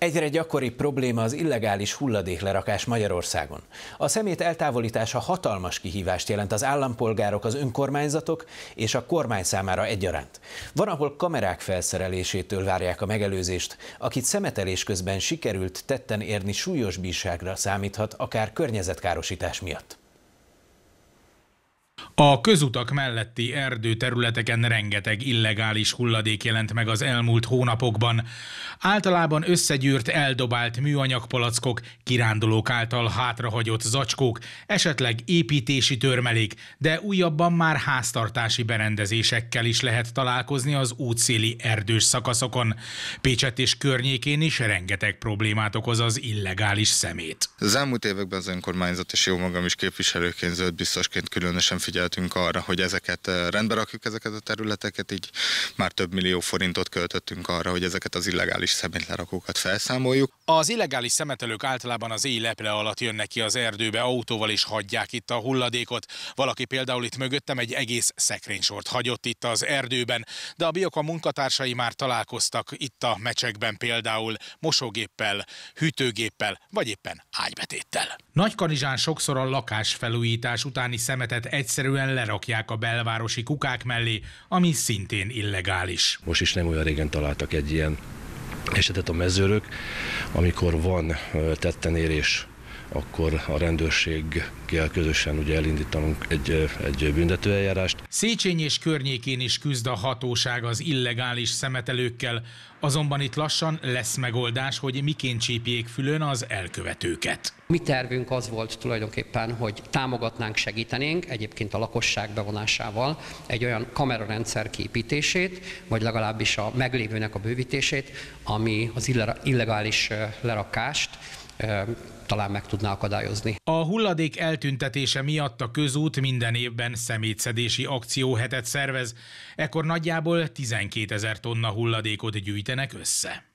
Egyre gyakoribb probléma az illegális hulladéklerakás Magyarországon. A szemét eltávolítása hatalmas kihívást jelent az állampolgárok, az önkormányzatok és a kormány számára egyaránt. Van, ahol kamerák felszerelésétől várják a megelőzést, akit szemetelés közben sikerült tetten érni súlyos bírságra számíthat, akár környezetkárosítás miatt. A közutak melletti erdő területeken rengeteg illegális hulladék jelent meg az elmúlt hónapokban. Általában összegyűrt, eldobált műanyagpalackok, kirándulók által hátrahagyott zacskók, esetleg építési törmelék, de újabban már háztartási berendezésekkel is lehet találkozni az útszéli erdős szakaszokon. Pécset és környékén is rengeteg problémát okoz az illegális szemét. Az elmúlt években az önkormányzat és jó magam is képviselőként, zöldbiztosként különösen figyel költünk arra, hogy ezeket rendbe rakjuk ezeket a területeket, így már több millió forintot költöttünk arra, hogy ezeket az illegális szemétlerakókat felszámoljuk. Az illegális szemetelők általában az éleple alatt jönnek ki az erdőbe autóval és hagyják itt a hulladékot. Valaki például itt mögöttem egy egész szekrénysort hagyott itt az erdőben, de a bioka munkatársai már találkoztak itt a mecsekben például mosógéppel, hűtőgéppel vagy éppen ágybetéttel. Nagykanizsán sokszor a lakás felújítás utáni szemetet egyszerű egyszerűen lerakják a belvárosi kukák mellé, ami szintén illegális. Most is nem olyan régen találtak egy ilyen esetet a mezőrök, amikor van tettenérés akkor a rendőrséggel közösen ugye elindítanunk egy, egy büntetőeljárást. Széchenyi és környékén is küzd a hatóság az illegális szemetelőkkel, azonban itt lassan lesz megoldás, hogy miként csípjék fülön az elkövetőket. Mi tervünk az volt tulajdonképpen, hogy támogatnánk, segítenénk egyébként a lakosság bevonásával egy olyan kamerarendszer képítését, vagy legalábbis a meglévőnek a bővítését, ami az illegális lerakást talán meg tudná akadályozni. A hulladék eltüntetése miatt a közút minden évben szemétszedési akcióhetet szervez. Ekkor nagyjából 12 ezer tonna hulladékot gyűjtenek össze.